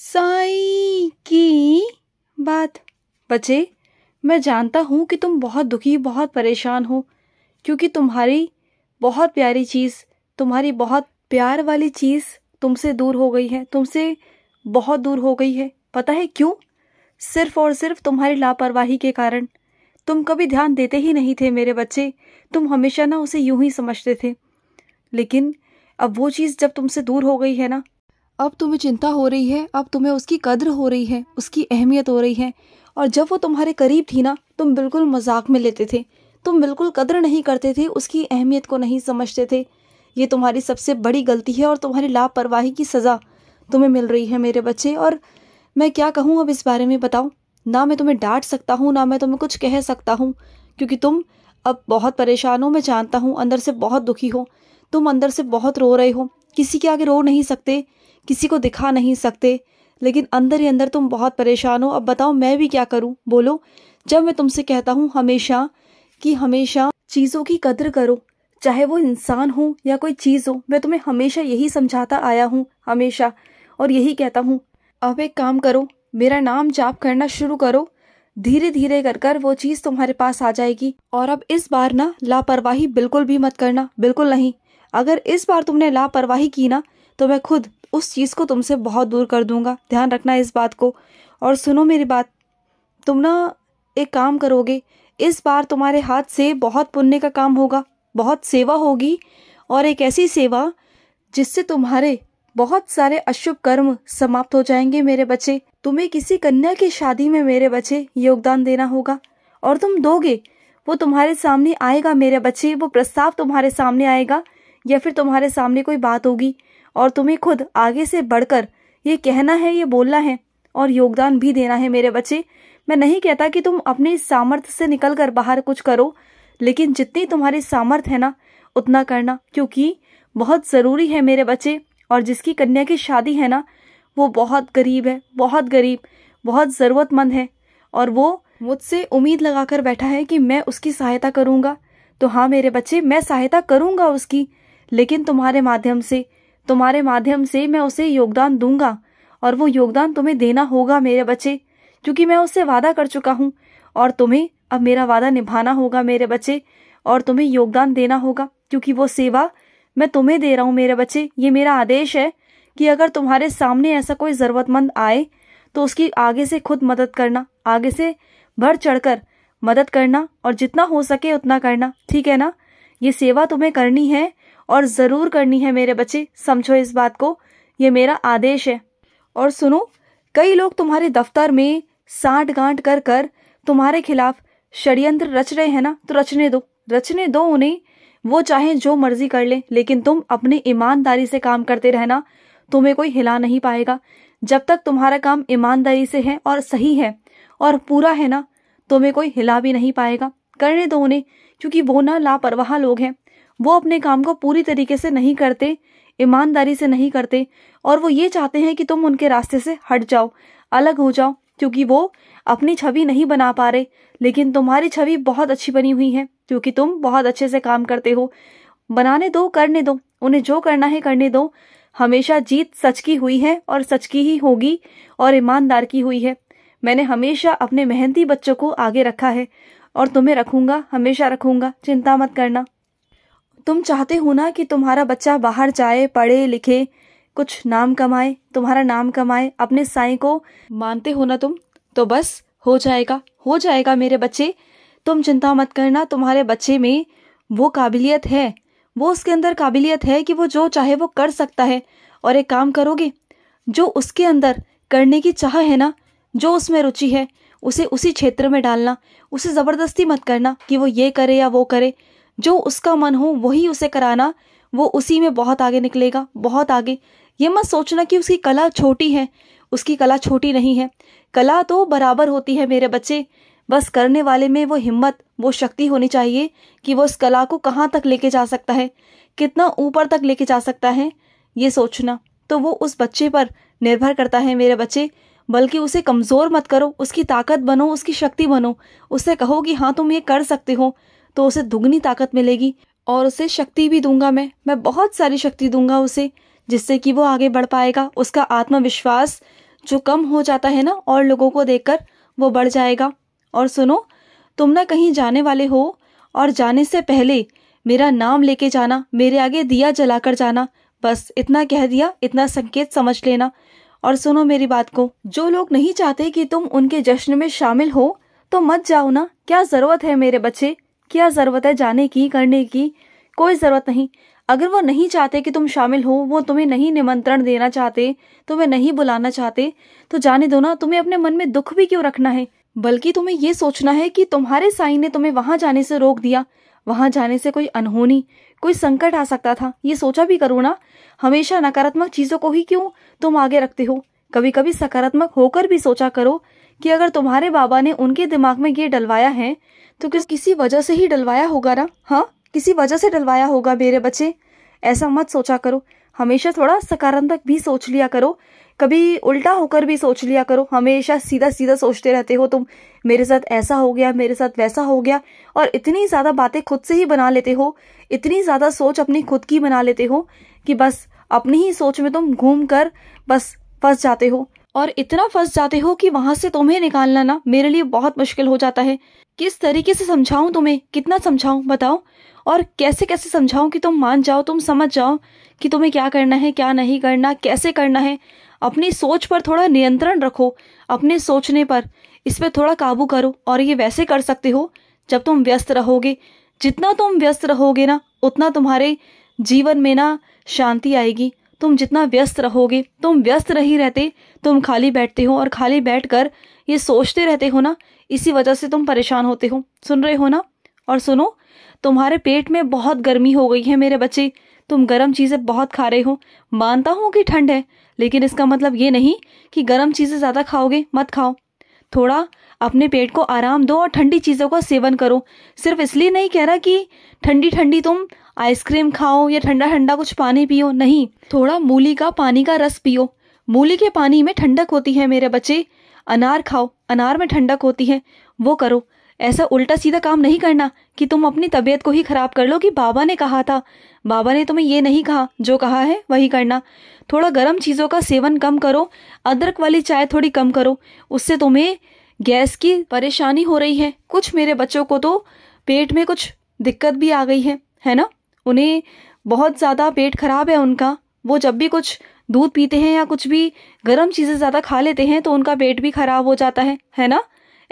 साई की बात बच्चे मैं जानता हूँ कि तुम बहुत दुखी बहुत परेशान हो क्योंकि तुम्हारी बहुत प्यारी चीज़ तुम्हारी बहुत प्यार वाली चीज़ तुमसे दूर हो गई है तुमसे बहुत दूर हो गई है पता है क्यों सिर्फ और सिर्फ तुम्हारी लापरवाही के कारण तुम कभी ध्यान देते ही नहीं थे मेरे बच्चे तुम हमेशा ना उसे यूं ही समझते थे लेकिन अब वो चीज़ जब तुमसे दूर हो गई है ना अब तुम्हें चिंता हो रही है अब तुम्हें उसकी कद्र हो रही है उसकी अहमियत हो रही है और जब वो तुम्हारे करीब थी ना तुम बिल्कुल मजाक में लेते थे तुम बिल्कुल कद्र नहीं करते थे उसकी अहमियत को नहीं समझते थे ये तुम्हारी सबसे बड़ी गलती है और तुम्हारी लापरवाही की सज़ा तुम्हें मिल रही है मेरे बच्चे और मैं क्या कहूँ अब इस बारे में बताओ ना मैं तुम्हें डांट सकता हूँ ना मैं तुम्हें कुछ कह सकता हूँ क्योंकि तुम अब बहुत परेशान हो मैं जानता हूँ अंदर से बहुत दुखी हो तुम अंदर से बहुत रो रहे हो किसी के आगे रो नहीं सकते किसी को दिखा नहीं सकते लेकिन अंदर ही अंदर तुम बहुत परेशान हो अब बताओ मैं भी क्या करूं बोलो जब मैं तुमसे कहता हूं हमेशा कि हमेशा चीज़ों की कदर करो चाहे वो इंसान हो या कोई चीज़ हो मैं तुम्हें हमेशा यही समझाता आया हूँ हमेशा और यही कहता हूँ अब एक काम करो मेरा नाम जाप करना शुरू करो धीरे धीरे कर कर वो चीज़ तुम्हारे पास आ जाएगी और अब इस बार ना लापरवाही बिल्कुल भी मत करना बिल्कुल नहीं अगर इस बार तुमने लापरवाही की ना तो मैं खुद उस चीज़ को तुमसे बहुत दूर कर दूंगा ध्यान रखना इस बात को और सुनो मेरी बात तुम ना एक काम करोगे इस बार तुम्हारे हाथ से बहुत पुण्य का काम होगा बहुत सेवा होगी और एक ऐसी सेवा जिससे तुम्हारे बहुत सारे अशुभ कर्म समाप्त हो जाएंगे मेरे बच्चे तुम्हें किसी कन्या की शादी में मेरे बच्चे योगदान देना होगा और तुम दोगे वो तुम्हारे सामने आएगा मेरे बच्चे वो प्रस्ताव तुम्हारे सामने आएगा या फिर तुम्हारे सामने कोई बात होगी और तुम्हें खुद आगे से बढ़कर ये कहना है ये बोलना है और योगदान भी देना है मेरे बच्चे मैं नहीं कहता कि तुम अपने सामर्थ्य से निकल कर बाहर कुछ करो लेकिन जितनी तुम्हारी सामर्थ्य है ना उतना करना क्योंकि बहुत ज़रूरी है मेरे बच्चे और जिसकी कन्या की शादी है ना वो बहुत गरीब है बहुत गरीब बहुत ज़रूरतमंद है और वो मुझसे उम्मीद लगाकर बैठा है कि मैं उसकी सहायता करूँगा तो हाँ मेरे बच्चे मैं सहायता करूँगा उसकी लेकिन तुम्हारे माध्यम से तुम्हारे माध्यम से मैं उसे योगदान दूंगा और वो योगदान तुम्हें देना होगा मेरे बच्चे क्योंकि मैं उससे वादा कर चुका हूँ और तुम्हें अब मेरा वादा निभाना होगा मेरे बच्चे और तुम्हें योगदान देना होगा क्योंकि वो सेवा मैं तुम्हें दे रहा हूँ मेरे बच्चे ये मेरा आदेश है कि अगर तुम्हारे सामने ऐसा कोई ज़रूरतमंद आए तो उसकी आगे से खुद मदद करना आगे से बढ़ चढ़कर मदद करना और जितना हो सके उतना करना ठीक है ना ये सेवा तुम्हें करनी है और ज़रूर करनी है मेरे बच्चे समझो इस बात को ये मेरा आदेश है और सुनो कई लोग तुम्हारे दफ्तर में साठ गांठ कर कर तुम्हारे खिलाफ षड्यंत्र रच रहे हैं ना तो रचने दो रचने दो उन्हें वो चाहे जो मर्जी कर ले, लेकिन तुम अपने ईमानदारी से काम करते रहना तुम्हें कोई हिला नहीं पाएगा जब तक तुम्हारा काम ईमानदारी से है और सही है और पूरा है ना तुम्हें कोई हिला भी नहीं पाएगा करने दो उन्हें क्योंकि वो ना लापरवाह लोग हैं वो अपने काम को पूरी तरीके से नहीं करते ईमानदारी से नहीं करते और वो ये चाहते हैं कि तुम उनके रास्ते से हट जाओ अलग हो जाओ क्योंकि वो अपनी छवि नहीं बना पा रहे लेकिन तुम्हारी छवि बहुत अच्छी बनी हुई है क्योंकि तुम बहुत अच्छे से काम करते हो बनाने दो करने दो उन्हें जो करना है करने दो हमेशा जीत सच की हुई है और सच की ही होगी और ईमानदार की हुई है मैंने हमेशा अपने मेहनती बच्चों को आगे रखा है और तुम्हें रखूंगा हमेशा रखूंगा चिंता मत करना तुम चाहते हो ना कि तुम्हारा बच्चा बाहर जाए पढ़े लिखे कुछ नाम कमाए तुम्हारा नाम कमाए अपने साई को मानते हो ना तुम तो बस हो जाएगा हो जाएगा मेरे बच्चे तुम चिंता मत करना तुम्हारे बच्चे में वो काबिलियत है वो उसके अंदर काबिलियत है कि वो जो चाहे वो कर सकता है और एक काम करोगे जो उसके अंदर करने की चाह है ना जो उसमें रुचि है उसे उसी क्षेत्र में डालना उसे ज़बरदस्ती मत करना कि वो ये करे या वो करे जो उसका मन हो वही उसे कराना वो उसी में बहुत आगे निकलेगा बहुत आगे ये मत सोचना कि उसकी कला छोटी है उसकी कला छोटी नहीं है कला तो बराबर होती है मेरे बच्चे बस करने वाले में वो हिम्मत वो शक्ति होनी चाहिए कि वो उस कला को कहाँ तक लेके जा सकता है कितना ऊपर तक लेके जा सकता है ये सोचना तो वो उस बच्चे पर निर्भर करता है मेरे बच्चे बल्कि उसे कमज़ोर मत करो उसकी ताकत बनो उसकी शक्ति बनो उससे कहो कि हाँ तुम ये कर सकते हो तो उसे दुगनी ताकत मिलेगी और उसे शक्ति भी दूंगा मैं मैं बहुत सारी शक्ति दूंगा उसे जिससे कि वो आगे बढ़ पाएगा उसका आत्मविश्वास जो कम हो जाता है ना और लोगों को देखकर वो बढ़ जाएगा और सुनो तुम ना कहीं जाने वाले हो और जाने से पहले मेरा नाम लेके जाना मेरे आगे दिया जलाकर जाना बस इतना कह दिया इतना संकेत समझ लेना और सुनो मेरी बात को जो लोग नहीं चाहते कि तुम उनके जश्न में शामिल हो तो मत जाओ ना क्या ज़रूरत है मेरे बच्चे क्या ज़रूरत है जाने की करने की कोई ज़रूरत नहीं अगर वो नहीं चाहते कि तुम शामिल हो वो तुम्हें नहीं निमंत्रण देना चाहते तुम्हें नहीं बुलाना चाहते तो जाने दो ना तुम्हें अपने मन में दुख भी क्यों रखना है बल्कि तुम्हें ये सोचना है कि तुम्हारे साई ने तुम्हें वहां जाने से रोक दिया वहां जाने से कोई अनहोनी कोई संकट आ सकता था ये सोचा भी करो ना हमेशा नकारात्मक चीजों को ही क्यों तुम आगे रखते हो कभी कभी सकारात्मक होकर भी सोचा करो कि अगर तुम्हारे बाबा ने उनके दिमाग में ये डलवाया है तो किस किसी वजह से ही डलवाया होगा ना हाँ किसी वजह से डलवाया होगा मेरे बच्चे ऐसा मत सोचा करो हमेशा थोड़ा सकारात्मक भी सोच लिया करो कभी उल्टा होकर भी सोच लिया करो हमेशा सीधा सीधा सोचते रहते हो तुम मेरे साथ ऐसा हो गया मेरे साथ वैसा हो गया और इतनी ज़्यादा बातें खुद से ही बना लेते हो इतनी ज़्यादा सोच अपनी खुद की बना लेते हो कि बस अपनी ही सोच में तुम घूम कर बस फंस जाते हो और इतना फंस जाते हो कि वहां से तुम्हें निकालना ना मेरे लिए बहुत मुश्किल हो जाता है किस तरीके से समझाऊं तुम्हें कितना समझाऊं बताओ और कैसे कैसे समझाऊं कि तुम मान जाओ तुम समझ जाओ कि तुम्हें क्या करना है क्या नहीं करना कैसे करना है अपनी सोच पर थोड़ा नियंत्रण रखो अपने सोचने पर इस पर थोड़ा काबू करो और ये वैसे कर सकते हो जब तुम व्यस्त रहोगे जितना तुम व्यस्त रहोगे ना उतना तुम्हारे जीवन में ना शांति आएगी तुम जितना व्यस्त रहोगे तुम व्यस्त रही रहते तुम खाली बैठते हो और खाली बैठ कर ये सोचते रहते हो ना इसी वजह से तुम परेशान होते हो सुन रहे हो ना और सुनो तुम्हारे पेट में बहुत गर्मी हो गई है मेरे बच्चे तुम गर्म चीज़ें बहुत खा रहे हो मानता हूँ कि ठंड है लेकिन इसका मतलब ये नहीं कि गर्म चीज़ें ज़्यादा खाओगे मत खाओ थोड़ा अपने पेट को आराम दो और ठंडी चीज़ों का सेवन करो सिर्फ इसलिए नहीं कह रहा कि ठंडी ठंडी तुम आइसक्रीम खाओ या ठंडा ठंडा कुछ पानी पियो नहीं थोड़ा मूली का पानी का रस पियो मूली के पानी में ठंडक होती है मेरे बच्चे अनार खाओ अनार में ठंडक होती है वो करो ऐसा उल्टा सीधा काम नहीं करना कि तुम अपनी तबीयत को ही खराब कर लो कि बाबा ने कहा था बाबा ने तुम्हें ये नहीं कहा जो कहा है वही करना थोड़ा गर्म चीज़ों का सेवन कम करो अदरक वाली चाय थोड़ी कम करो उससे तुम्हें गैस की परेशानी हो रही है कुछ मेरे बच्चों को तो पेट में कुछ दिक्कत भी आ गई है है ना उन्हें बहुत ज़्यादा पेट खराब है उनका वो जब भी कुछ दूध पीते हैं या कुछ भी गर्म चीज़ें ज़्यादा खा लेते हैं तो उनका पेट भी ख़राब हो जाता है है ना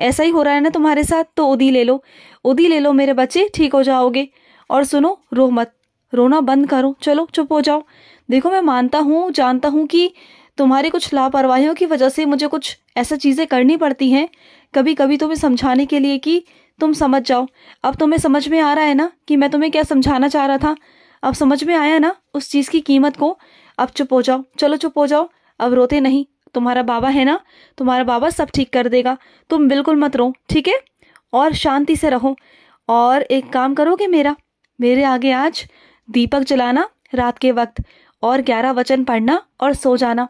ऐसा ही हो रहा है ना तुम्हारे साथ तो उदी ले लो उदी ले लो मेरे बच्चे ठीक हो जाओगे और सुनो रो मत रोना बंद करो चलो चुप हो जाओ देखो मैं मानता हूँ जानता हूँ कि तुम्हारी कुछ लापरवाही की वजह से मुझे कुछ ऐसी चीज़ें करनी पड़ती हैं कभी कभी तुम्हें समझाने के लिए कि तुम समझ जाओ अब तुम्हें समझ में आ रहा है ना कि मैं तुम्हें क्या समझाना चाह रहा था अब समझ में आया ना उस चीज़ की कीमत को अब चुप हो जाओ चलो चुप हो जाओ अब रोते नहीं तुम्हारा बाबा है ना तुम्हारा बाबा सब ठीक कर देगा तुम बिल्कुल मत रो ठीक है और शांति से रहो और एक काम करोगे मेरा मेरे आगे आज दीपक जलाना रात के वक्त और ग्यारह वचन पढ़ना और सो जाना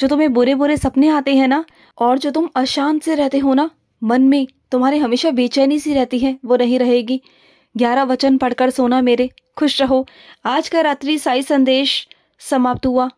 जो तुम्हें बुरे बुरे सपने आते हैं ना और जो तुम अशांत से रहते हो ना मन में तुम्हारे हमेशा बेचैनी सी रहती है वो नहीं रहेगी ग्यारह वचन पढ़कर सोना मेरे खुश रहो आज का रात्रि साई संदेश समाप्त हुआ